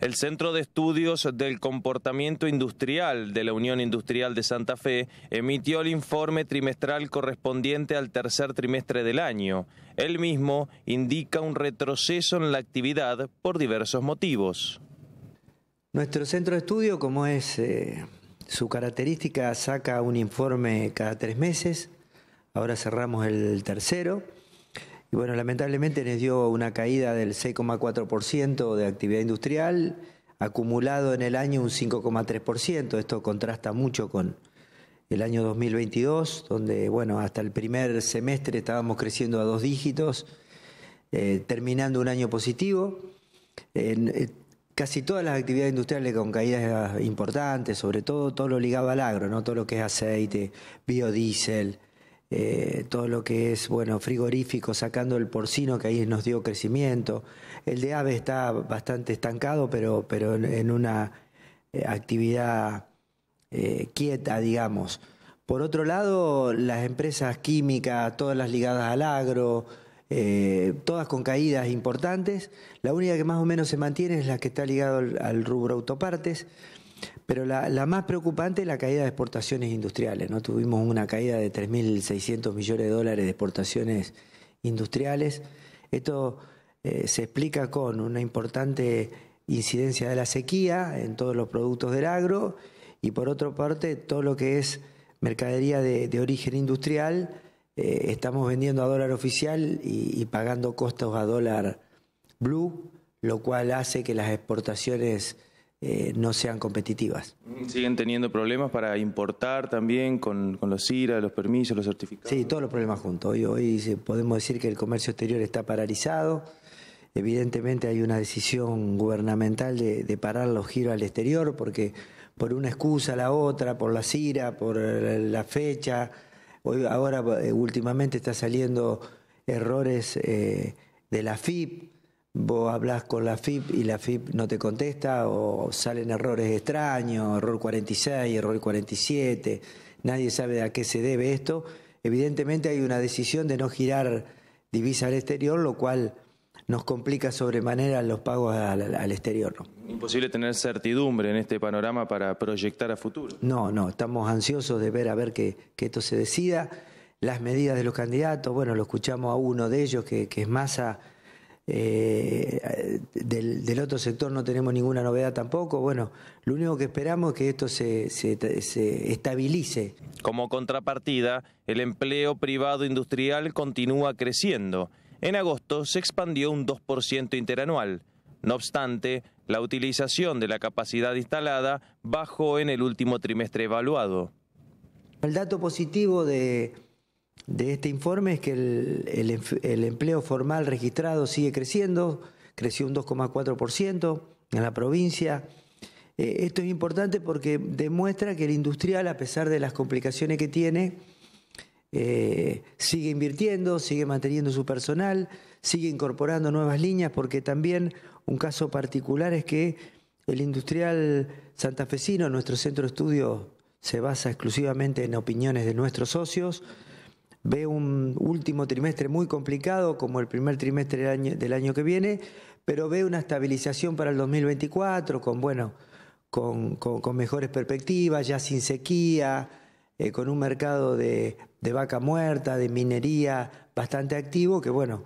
El Centro de Estudios del Comportamiento Industrial de la Unión Industrial de Santa Fe emitió el informe trimestral correspondiente al tercer trimestre del año. El mismo indica un retroceso en la actividad por diversos motivos. Nuestro centro de estudio, como es eh, su característica, saca un informe cada tres meses. Ahora cerramos el tercero. Y bueno, lamentablemente nos dio una caída del 6,4% de actividad industrial, acumulado en el año un 5,3%. Esto contrasta mucho con el año 2022, donde, bueno, hasta el primer semestre estábamos creciendo a dos dígitos, eh, terminando un año positivo. En, eh, casi todas las actividades industriales con caídas importantes, sobre todo todo lo ligado al agro, ¿no? todo lo que es aceite, biodiesel, eh, todo lo que es bueno frigorífico, sacando el porcino que ahí nos dio crecimiento. El de ave está bastante estancado, pero, pero en, una eh, actividad eh, quieta, digamos. Por otro lado, las empresas químicas, todas las ligadas al agro, todas con caídas importantes. La única que más o menos se mantiene es la que está ligada al rubro autopartes. Pero la, más preocupante es la caída de exportaciones industriales. ¿no? Tuvimos una caída de 3.600 millones de dólares de exportaciones industriales. Esto eh, se explica con una importante incidencia de la sequía en todos los productos del agro y por otra parte todo lo que es mercadería de, origen industrial. Eh, estamos vendiendo a dólar oficial y pagando costos a dólar blue, lo cual hace que las exportaciones eh, no sean competitivas. Mm, ¿Siguen teniendo problemas para importar también con, los IRA, los permisos, los certificados? Sí, todos los problemas juntos. Hoy, podemos decir que el comercio exterior está paralizado. Evidentemente hay una decisión gubernamental de, parar los giros al exterior porque por una excusa, la otra, por la CIRA, por la fecha. Hoy, ahora eh, últimamente está saliendo errores eh, de la FIP vos hablas con la FIP y la FIP no te contesta o salen errores extraños, error 46, error 47, nadie sabe a qué se debe esto. Evidentemente hay una decisión de no girar divisa al exterior, lo cual nos complica sobremanera los pagos al, exterior. ¿no? Imposible tener certidumbre en este panorama para proyectar a futuro. No, no, estamos ansiosos de ver a ver que, esto se decida. Las medidas de los candidatos, bueno, lo escuchamos a uno de ellos, que, que es Massa eh, del, otro sector no tenemos ninguna novedad tampoco. Bueno, lo único que esperamos es que esto se, se estabilice. Como contrapartida, el empleo privado industrial continúa creciendo. En agosto se expandió un 2% interanual. No obstante, la utilización de la capacidad instalada bajó en el último trimestre evaluado. El dato positivo de, de este informe es que el, empleo formal registrado sigue creciendo, creció un 2,4% en la provincia. Eh, esto es importante porque demuestra que el industrial, a pesar de las complicaciones que tiene, eh, sigue invirtiendo, sigue manteniendo su personal, sigue incorporando nuevas líneas, porque también un caso particular es que el industrial santafesino, nuestro centro de estudio, se basa exclusivamente en opiniones de nuestros socios, ve un último trimestre muy complicado como el primer trimestre del año, del año que viene, pero ve una estabilización para el 2024 con, bueno, con, con, mejores perspectivas, ya sin sequía, eh, con un mercado de, vaca muerta, de minería bastante activo, que bueno,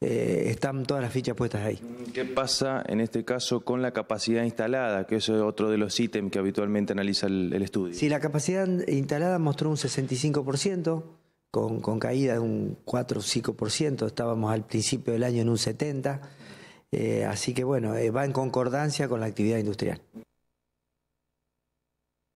eh, están todas las fichas puestas ahí. ¿Qué pasa en este caso con la capacidad instalada? Que eso es otro de los ítems que habitualmente analiza el, el estudio. Sí, la capacidad instalada mostró un 65% con, con caída de un 4 o 5%, estábamos al principio del año en un 70%, eh, así que bueno, eh, va en concordancia con la actividad industrial.